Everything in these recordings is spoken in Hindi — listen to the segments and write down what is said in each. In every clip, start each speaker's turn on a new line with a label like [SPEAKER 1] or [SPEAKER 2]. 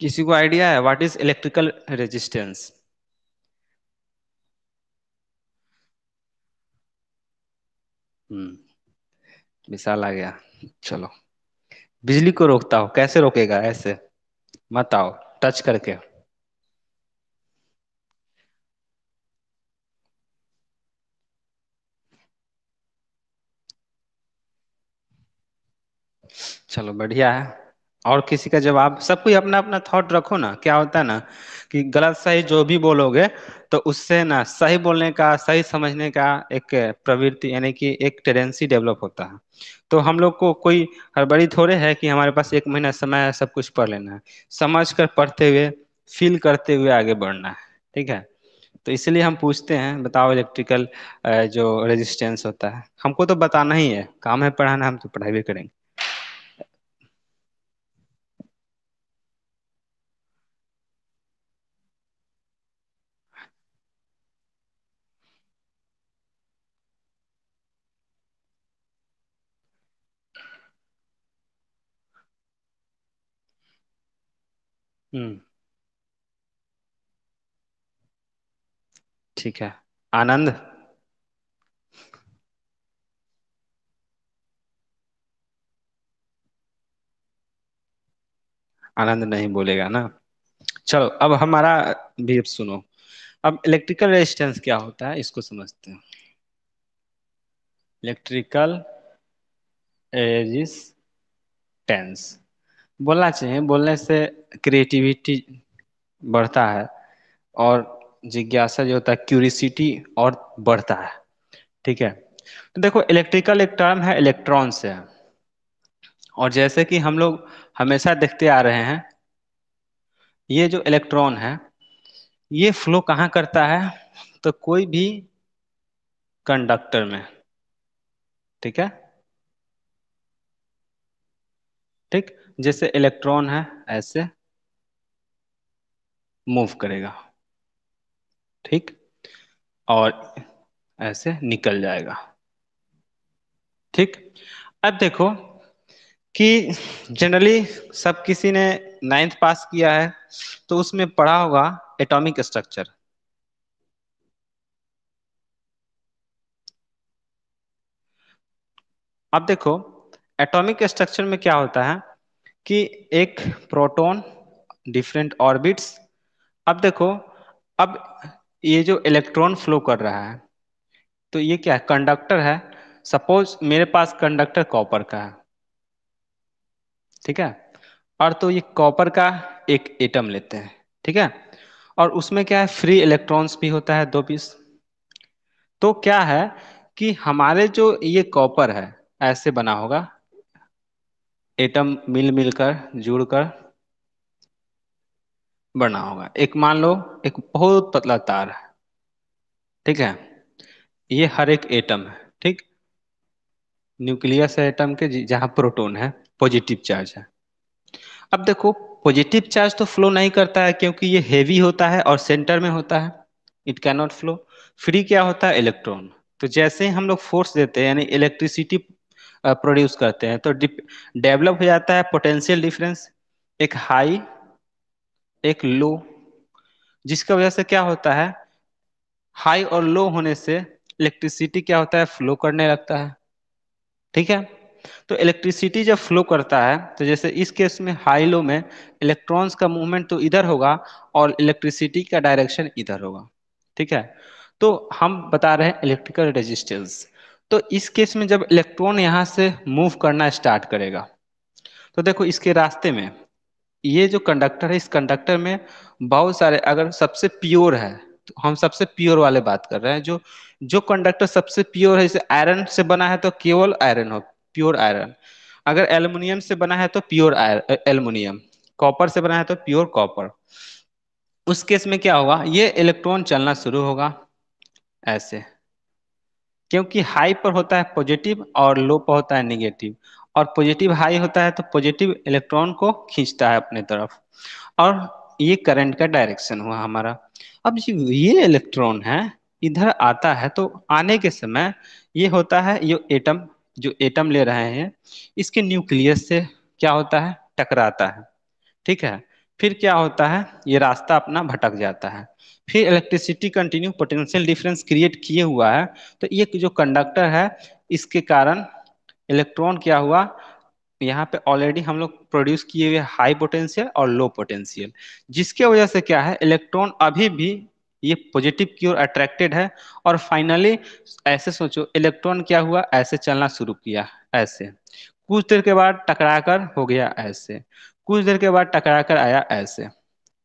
[SPEAKER 1] किसी को आइडिया है what is electrical resistance hmm आ गया चलो बिजली को रोकता हो कैसे रोकेगा ऐसे मत आओ टच करके चलो बढ़िया है और किसी का जवाब सब कोई अपना अपना थॉट रखो ना क्या होता है ना कि गलत सही जो भी बोलोगे तो उससे ना सही बोलने का सही समझने का एक प्रवृत्ति यानी कि एक टेंडेंसी डेवलप होता है तो हम लोग को कोई हड़बड़ी थोड़े है कि हमारे पास एक महीना समय है सब कुछ पढ़ लेना है समझ कर पढ़ते हुए फील करते हुए आगे बढ़ना है ठीक है तो इसलिए हम पूछते हैं बताओ इलेक्ट्रिकल जो रेजिस्टेंस होता है हमको तो बताना ही है काम है पढ़ाना हम तो पढ़ाई भी करेंगे हम्म। ठीक है आनंद आनंद नहीं बोलेगा ना चलो अब हमारा भी सुनो अब इलेक्ट्रिकल रेजिस्टेंस क्या होता है इसको समझते हैं इलेक्ट्रिकल रेजिस्टेंस बोलना चाहिए बोलने से क्रिएटिविटी बढ़ता है और जिज्ञासा जो होता है क्यूरिसिटी और बढ़ता है ठीक है तो देखो इलेक्ट्रिकल एक टर्म है इलेक्ट्रॉन से और जैसे कि हम लोग हमेशा देखते आ रहे हैं ये जो इलेक्ट्रॉन है ये फ्लो कहाँ करता है तो कोई भी कंडक्टर में ठीक है ठीक जैसे इलेक्ट्रॉन है ऐसे मूव करेगा ठीक और ऐसे निकल जाएगा ठीक अब देखो कि जनरली सब किसी ने नाइन्थ पास किया है तो उसमें पढ़ा होगा एटॉमिक स्ट्रक्चर अब देखो एटॉमिक स्ट्रक्चर में क्या होता है कि एक प्रोटॉन डिफरेंट ऑर्बिट्स अब देखो अब ये जो इलेक्ट्रॉन फ्लो कर रहा है तो ये क्या है कंडक्टर है सपोज मेरे पास कंडक्टर कॉपर का है ठीक है और तो ये कॉपर का एक एटम लेते हैं ठीक है और उसमें क्या है फ्री इलेक्ट्रॉन्स भी होता है दो पीस तो क्या है कि हमारे जो ये कॉपर है ऐसे बना होगा एटम मिल मिलकर जुड़कर बना होगा एक मान लो एक बहुत पतला तार है ठीक है ये हर एक एटम है ठीक न्यूक्लियस एटम के जहाँ प्रोटोन है पॉजिटिव चार्ज है अब देखो पॉजिटिव चार्ज तो फ्लो नहीं करता है क्योंकि ये हेवी होता है और सेंटर में होता है it can not flow free क्या होता है इलेक्ट्रॉन तो जैसे ही हम लोग फोर्स देते हैं यानी इलेक्ट्रिसिटी प्रोड्यूस करते हैं तो डेवलप हो जाता है पोटेंशियल डिफरेंस एक हाई एक लो जिसका वजह से क्या होता है हाई और लो होने से इलेक्ट्रिसिटी क्या होता है फ्लो करने लगता है ठीक है तो इलेक्ट्रिसिटी जब फ्लो करता है तो जैसे इस केस में हाई लो में इलेक्ट्रॉन्स का मूवमेंट तो इधर होगा और इलेक्ट्रिसिटी का डायरेक्शन इधर होगा ठीक है तो हम बता रहे हैं इलेक्ट्रिकल रेजिस्टेंस तो इस केस में जब इलेक्ट्रॉन यहाँ से मूव करना स्टार्ट करेगा तो देखो इसके रास्ते में ये जो कंडक्टर है इस कंडक्टर में बहुत सारे अगर सबसे प्योर है तो हम सबसे प्योर वाले बात कर रहे हैं जो जो कंडक्टर सबसे प्योर है जैसे आयरन से बना है तो केवल आयरन हो प्योर आयरन अगर एल्युमिनियम से बना है तो प्योर एल्युमिनियम कॉपर से बना है तो प्योर कॉपर उस केस में क्या होगा ये इलेक्ट्रॉन चलना शुरू होगा ऐसे क्योंकि हाई पर होता है पॉजिटिव और लो पर होता है निगेटिव और पॉजिटिव हाई होता है तो पॉजिटिव इलेक्ट्रॉन को खींचता है अपने तरफ और ये करंट का डायरेक्शन हुआ हमारा अब ये इलेक्ट्रॉन है इधर आता है तो आने के समय ये होता है ये एटम जो एटम ले रहे हैं इसके न्यूक्लियस से क्या होता है टकराता है ठीक है फिर क्या होता है ये रास्ता अपना भटक जाता है फिर electricity continue potential difference create किए हुआ है तो ये जो कंडक्टर है इसके कारण इलेक्ट्रॉन क्या हुआ यहाँ पे ऑलरेडी हम लोग प्रोड्यूस किए हुए हाई पोटेंशियल और लो पोटेंशियल जिसके वजह से क्या है इलेक्ट्रॉन अभी भी ये पॉजिटिव की ओर अट्रैक्टेड है और फाइनली ऐसे सोचो इलेक्ट्रॉन क्या हुआ ऐसे चलना शुरू किया ऐसे कुछ देर के बाद टकराकर हो गया ऐसे कुछ देर के बाद टकरा कर आया ऐसे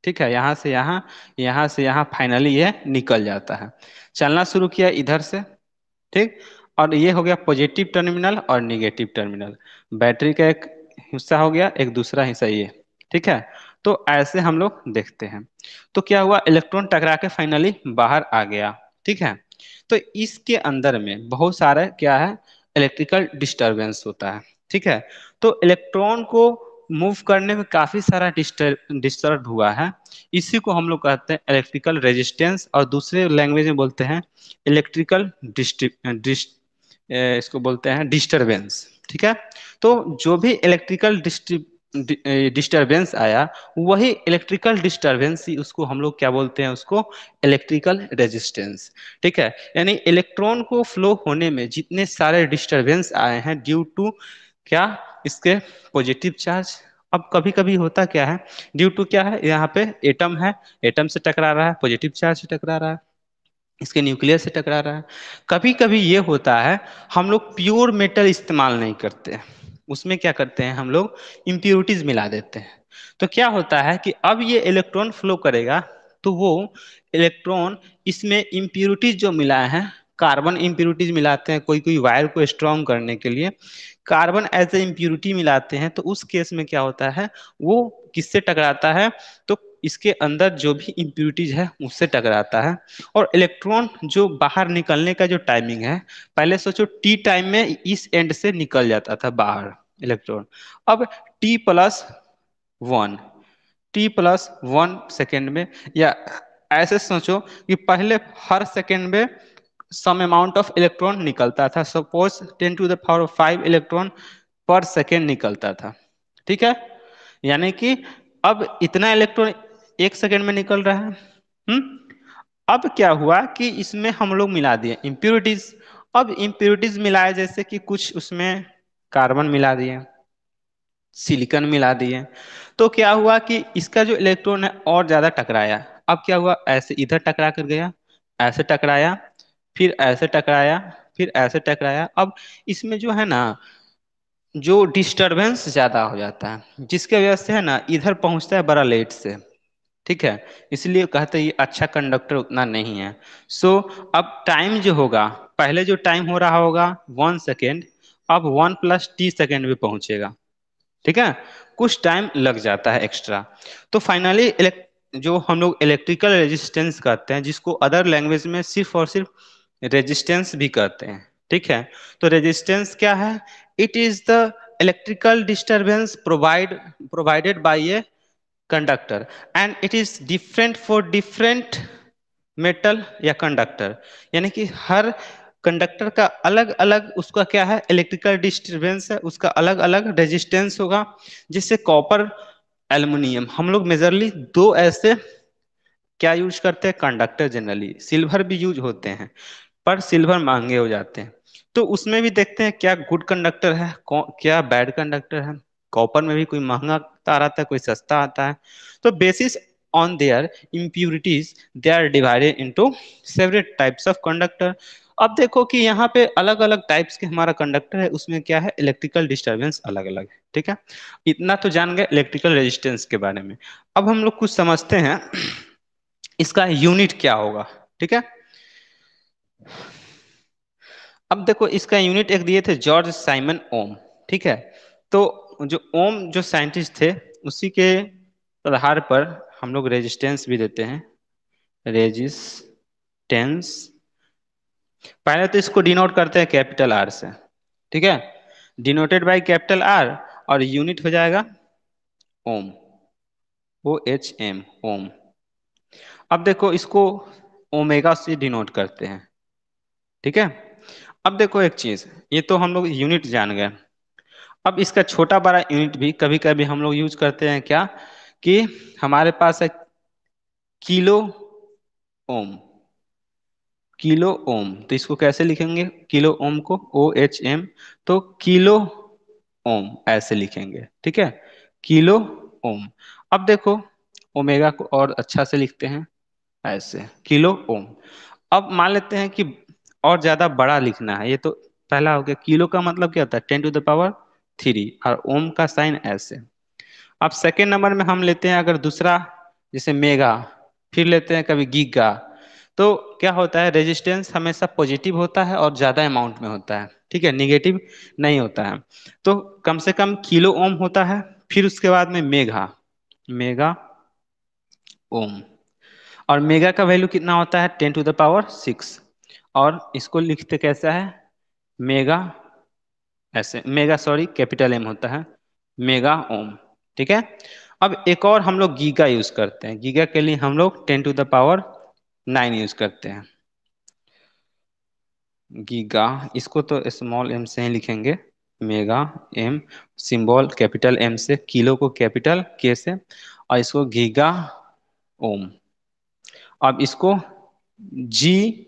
[SPEAKER 1] ठीक है यहाँ से यहाँ यहाँ से यहाँ फाइनली ये निकल जाता है चलना शुरू किया इधर से ठीक और ये हो गया पॉजिटिव टर्मिनल और निगेटिव टर्मिनल बैटरी का एक हिस्सा हो गया एक दूसरा हिस्सा ये ठीक है तो ऐसे हम लोग देखते हैं तो क्या हुआ इलेक्ट्रॉन टकरा के फाइनली बाहर आ गया ठीक है तो इसके अंदर में बहुत सारे क्या है इलेक्ट्रिकल डिस्टरबेंस होता है ठीक है तो इलेक्ट्रॉन को मूव करने में काफी सारा डिस्टर्ब हुआ है इसी को हम लोग कहते हैं इलेक्ट्रिकल रेजिस्टेंस और दूसरे लैंग्वेज में बोलते हैं इलेक्ट्रिकल डिस्ट इसको बोलते हैं डिस्टर्बेंस ठीक है तो जो भी इलेक्ट्रिकल डिस्टर्बेंस आया वही इलेक्ट्रिकल डिस्टर्बेंस ही उसको हम लोग क्या बोलते हैं उसको इलेक्ट्रिकल रेजिस्टेंस ठीक है यानी इलेक्ट्रॉन को फ्लो होने में जितने सारे डिस्टर्बेंस आए हैं ड्यू टू क्या इसके पॉजिटिव चार्ज अब कभी कभी होता क्या है ड्यू टू क्या है यहाँ पे एटम है एटम से टकरा रहा है पॉजिटिव चार्ज से टकरा रहा है इसके न्यूक्लियस से टकरा रहा है कभी कभी ये होता है हम लोग प्योर मेटल इस्तेमाल नहीं करते उसमें क्या करते हैं हम लोग इम्प्योरिटीज मिला देते हैं तो क्या होता है कि अब ये इलेक्ट्रॉन फ्लो करेगा तो वो इलेक्ट्रॉन इसमें इम्प्योरिटीज जो मिलाए हैं कार्बन इम्प्योरिटीज मिलाते हैं कोई कोई वायर को स्ट्रॉन्ग करने के लिए कार्बन एज ए इम्प्यूरिटी मिलाते हैं तो उस केस में क्या होता है वो किससे टकराता है तो इसके अंदर जो भी इम्प्यूरिटीज है उससे टकराता है और इलेक्ट्रॉन जो बाहर निकलने का जो टाइमिंग है पहले सोचो टी टाइम में इस एंड से निकल जाता था बाहर इलेक्ट्रॉन अब T plus one T plus one second में या ऐसे सोचो कि पहले हर सेकेंड में सम अमाउंट ऑफ इलेक्ट्रॉन निकलता था suppose ten to the power five electron पर सेकेंड निकलता था ठीक है यानी कि अब इतना इलेक्ट्रॉन एक सेकेंड में निकल रहा है हु? हम्म? अब क्या हुआ कि इसमें हम लोग मिला दिए इम्प्योरिटीज अब इम्प्योरिटीज मिलाए जैसे कि कुछ उसमें कार्बन मिला दिए सिलिकन मिला दिए तो क्या हुआ कि इसका जो इलेक्ट्रॉन है और ज्यादा टकराया अब क्या हुआ ऐसे इधर टकरा कर गया ऐसे टकराया फिर ऐसे टकराया फिर ऐसे टकराया अब इसमें जो है ना जो डिस्टरबेंस ज़्यादा हो जाता है जिसके वजह से है ना इधर पहुंचता है बड़ा लेट से ठीक है इसलिए कहते हैं ये अच्छा कंडक्टर उतना नहीं है सो so, अब टाइम जो होगा पहले जो टाइम हो रहा होगा वन सेकेंड अब वन प्लस टी सेकेंड भी पहुंचेगा ठीक है कुछ टाइम लग जाता है एक्स्ट्रा तो फाइनली जो हम लोग इलेक्ट्रिकल रेजिस्टेंस कहते हैं जिसको अदर लैंग्वेज में सिर्फ और सिर्फ रेजिस्टेंस भी कहते हैं ठीक है तो रेजिस्टेंस क्या है it is the electrical disturbance provide provided by a conductor and it is different for different metal या कंडक्टर यानी कि हर कंडक्टर का अलग अलग उसका क्या है इलेक्ट्रिकल डिस्टर्बेंस है उसका अलग अलग रेजिस्टेंस होगा जिससे कॉपर एल्युमिनियम हम लोग मेजरली दो ऐसे क्या यूज करते हैं कंडक्टर जनरली सिल्वर भी यूज होते हैं पर सिल्वर महंगे हो जाते हैं तो उसमें भी देखते हैं क्या गुड कंडक्टर है क्या बैड कंडक्टर है कॉपर में भी कोई महंगा तार आता है कोई सस्ता आता है तो basis on their impurities they are divided into several types of conductor अब देखो कि यहाँ पे अलग अलग टाइप्स के हमारा कंडक्टर है उसमें क्या है इलेक्ट्रिकल डिस्टर्बेंस अलग अलग है ठीक है इतना तो जान गए इलेक्ट्रिकल रेजिस्टेंस के बारे में अब हम लोग कुछ समझते हैं इसका यूनिट क्या होगा ठीक है अब देखो इसका यूनिट एक दिए थे जॉर्ज साइमन ओम ठीक है तो जो ओम जो साइंटिस्ट थे उसी के आधार पर हम लोग रेजिस्टेंस भी देते हैं रेजिस्टेंस पहले तो इसको डिनोट करते हैं कैपिटल आर से ठीक है डिनोटेड बाय कैपिटल आर और यूनिट हो जाएगा ओम ओ एच एम ओम अब देखो इसको ओमेगा से डिनोट करते हैं ठीक है अब देखो एक चीज ये तो हम लोग यूनिट जान गए अब इसका छोटा बड़ा यूनिट भी कभी कभी हम लोग यूज करते हैं क्या कि हमारे पास है किलो ओम किलो ओम तो इसको कैसे लिखेंगे किलो ओम को ओ एच एम तो किलो ओम ऐसे लिखेंगे ठीक है किलो ओम अब देखो ओमेगा को और अच्छा से लिखते हैं ऐसे किलो ओम अब मान लेते हैं कि और ज्यादा बड़ा लिखना है ये तो पहला हो गया किलो का मतलब क्या होता है ten to the power three और ओम का साइन ऐसे अब सेकेंड नंबर में हम लेते हैं अगर दूसरा जैसे मेगा फिर लेते हैं कभी गीगा तो क्या होता है रेजिस्टेंस हमेशा पॉजिटिव होता है और ज़्यादा अमाउंट में होता है ठीक है निगेटिव नहीं होता है तो कम से कम किलो ओम होता है फिर उसके बाद में मेगा मेगा ओम और मेगा का वैल्यू कितना होता है ten to the power six और इसको लिखते कैसा है मेगा ऐसे मेगा सॉरी कैपिटल एम होता है मेगा ओम ठीक है अब एक और हम लोग गीगा यूज करते हैं गीगा के लिए हम लोग ten to the power nine use करते हैं गीगा इसको तो स्मॉल एम से ही लिखेंगे mega M symbol capital M से किलो को कैपिटल के से और इसको गीगा ओम अब इसको जी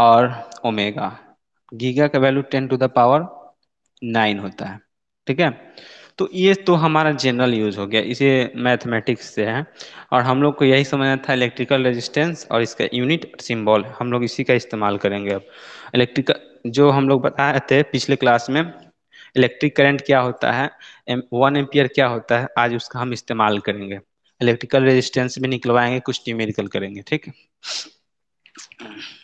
[SPEAKER 1] और ओमेगा गीगा का value ten to the power nine होता है ठीक है तो ये तो हमारा जनरल यूज हो गया इसे मैथमेटिक्स से है और हम लोग को यही समझना था इलेक्ट्रिकल रेजिस्टेंस और इसका यूनिट सिंबल हम लोग इसी का इस्तेमाल करेंगे अब इलेक्ट्रिकल जो हम लोग बताए थे पिछले क्लास में इलेक्ट्रिक करंट क्या होता है वन एम्पियर क्या होता है आज उसका हम इस्तेमाल करेंगे इलेक्ट्रिकल रेजिस्टेंस भी निकलवाएंगे कुछ न्यूमेरिकल करेंगे ठीक है